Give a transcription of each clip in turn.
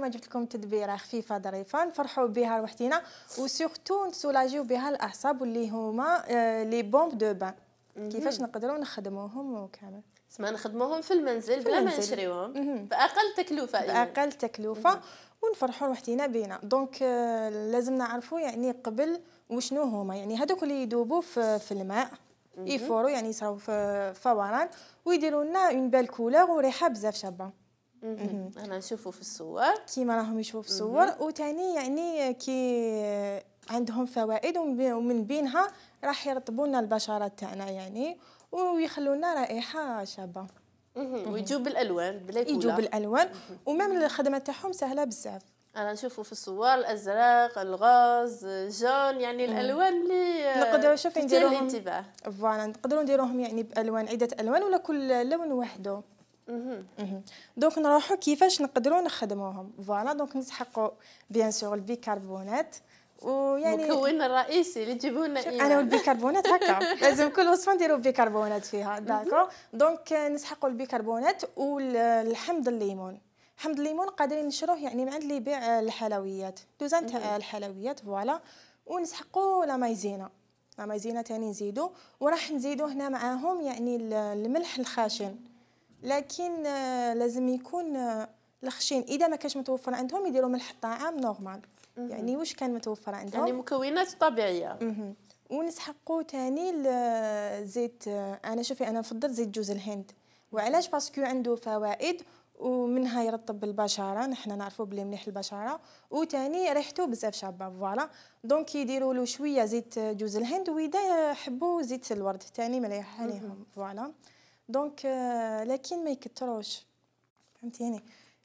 اليوم جبت لكم تدبيره خفيفه ظريفه نفرحوا بها وحدينا وسورتو نسولاجيو بها الاعصاب اللي هما آه، لي بومب دو بان كيفاش نقدروا نخدموهم وكامل سما نخدموهم في المنزل بلا ما نشريوهم باقل تكلفه أيوة. باقل تكلفه ونفرحوا وحدينا بينا دونك آه، لازم نعرفوا يعني قبل وشنو هما يعني هذوك اللي يذوبوا في, في الماء يفوروا يعني يصراو آه، فوران ويديروا لنا اون بال كولور وريحه بزاف شابه انا نشوفوا في الصور كيما راهم يشوفوا في الصور وثاني يعني كي عندهم فوائد ومن بينها راح يرطبوا لنا البشره تاعنا يعني ويخلونا رائحه شابه ويجوا بالالوان بلا يجوا بالالوان ومام الخدمه تاعهم سهله بزاف انا نشوفه في الصور الازرق الغاز الجون يعني الالوان اللي نقدروا شوف نديروهم فوالا نقدروا نديروهم يعني بالوان عده الوان ولا كل لون وحده دونك نروحو كيفاش نقدروا نخدموهم فوالا دونك نسحقوا بيان سور البيكربونات ويعني المكون الرئيسي اللي تجيبوا لنا انا والبيكربونات هكا لازم كل وصفه نديروا بيكربونات فيها داكو دونك نسحقوا البيكربونات والحمض الليمون حمض الليمون قادرين نشروه يعني من عند اللي يبيع الحلويات دوزان تاع الحلويات فوالا ونسحقوا لا مايزينا لا مايزينا تاني نزيدو وراح نزيدو هنا معاهم يعني الملح الخشن لكن آه، لازم يكون الخشين آه، اذا ما كانش متوفر عندهم يديروا ملح الطعام نورمال يعني واش كان متوفر عندهم يعني مكونات طبيعيه ونسحقوا تاني الزيت آه، انا شوفي انا نفضل زيت جوز الهند وعلاش باسكو عنده فوائد ومنها يرطب البشره نحنا نعرفوا بلي مليح البشره وتاني ريحته بزاف شابه فوالا دونك يديروا له شويه زيت جوز الهند واذا حبوا زيت الورد تاني مليح عليهم فوالا دونك آه، لكن ما يكتروش فهمتيني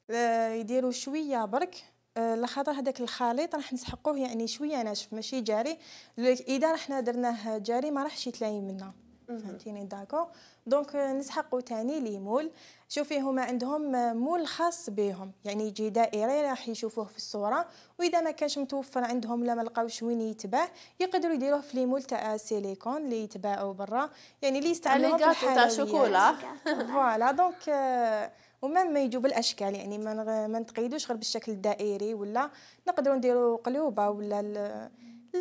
آه، يديروا شويه برك آه، لخاطر هذاك الخليط راح نسحقوه يعني شويه ناشف ماشي جاري اذا رحنا درناه جاري ما راحش يتلايم منا فهمتيني داكو دونك آه، نسحقوا تاني لي مول شوفي هما عندهم آه، مول خاص بهم يعني يجي دائري راح يشوفوه في الصوره واذا ما كانش متوفر عندهم لا ما لقاوش وين يتباع يقدروا يديروه في لي مول تاع سيليكون اللي يتباعوا برا يعني اللي يستعملو في الحلويات تاع شوكولا فوالا دونك آه، ومام ما يجوا بالاشكال يعني ما ما نتقيدوش غير بالشكل الدائري ولا نقدروا نديروا قلوبه ولا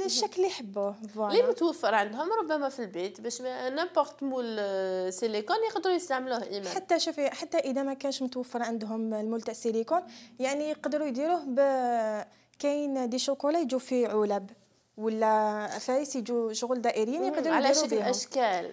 الشكل اللي يحبوه فوالا اللي متوفر عندهم ربما في البيت باش نيمبورت مول سيليكون آه، يقدروا يستعملوه ايمان حتى شوفي حتى اذا ما كانش متوفر عندهم المول تاع السيليكون يعني يقدروا يديروه ب كاين دي شوكولا يجوا في علب ولا فايس يجوا شغل دائريين يقدروا على شكل بيهم. اشكال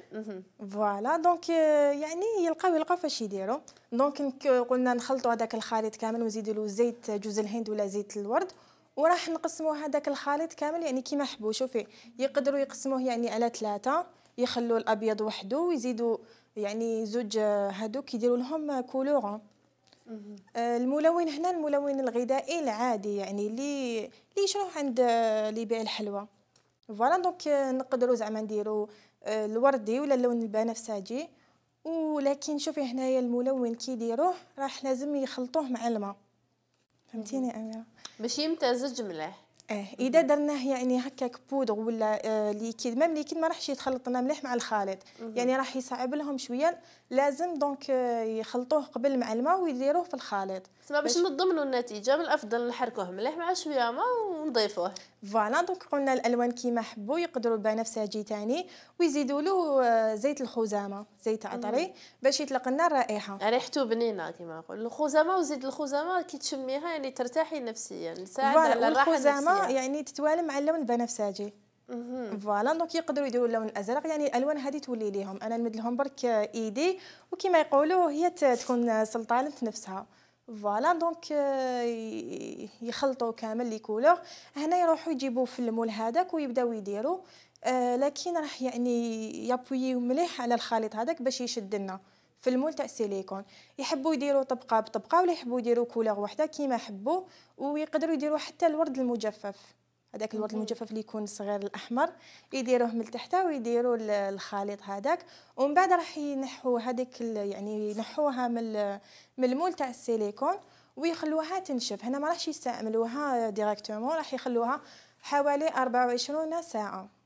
فوالا دونك آه، يعني يلقاو يلقاو فاش يديروا دونك قلنا نخلطوا هذاك الخليط كامل ونزيدوا له زيت جوز الهند ولا زيت الورد وراح نقسموا هذاك الخليط كامل يعني كيما حبوا شوفي يقدروا يقسموه يعني على ثلاثه يخلوا الابيض وحده ويزيدوا يعني زوج هذوك آه، يديروا لهم كولور آه، الملون هنا الملون الغذائي العادي يعني اللي اللي يشروه عند اللي آه، يبيع الحلوى فوالا دونك نقدروا زعما نديروا الوردي ولا اللون البنفسجي ولكن شوفي هنايا الملون كي يديروه راح لازم يخلطوه مع الماء فهمتيني اميره باش يمتزج مليح اه اذا درناه يعني هكاك بودغ ولا آه، ليكيد ميم ليكيد ما راحش يتخلطنا مليح مع الخليط يعني راح يصعب لهم شويه لازم دونك آه، يخلطوه قبل مع الماء ويديروه في الخليط تسمى باش نضمنوا النتيجه من الافضل نحركوه مليح مع شويه ماء ونضيفوه فوالا دونك قلنا الالوان كيما حبوا يقدروا بنفسجي ثاني ويزيدوا له زيت الخزامه زيت عطري باش يطلق لنا الرائحه ريحته بنينه كيما نقول الخزامه وزيت الخزامه كي تشميها يعني ترتاحي نفسيا تساعد على الراحه الخزامه يعني تتوالى مع اللون البنفسجي فوالا دونك يقدروا يديروا اللون الازرق يعني الالوان هذه تولي ليهم انا نمد لهم برك ايدي وكيما يقولوا هي تكون سلطانه نفسها فوالا دونك يخلطوا كامل لي كولور هنا يروحوا يجيبوا في المول هذاك ويبداو يديروا آه، لكن راح يعني يابوي مليح على الخليط هذاك باش يشد لنا في المول تاع السيليكون يحبوا يديروا طبقه بطبقه ولا يحبوا يديروا كولور وحده كيما حبوا ويقدروا يديروا حتى الورد المجفف هذاك الورد المجفف اللي يكون صغير الاحمر يديروه من تحته ويديروا الخليط هذاك ومن بعد راح ينحوا هذيك يعني ينحوها من من المول تاع السيليكون ويخلوها تنشف هنا ما راحش يستعملوها ديريكتومون راح يخلوها حوالي 24 ساعه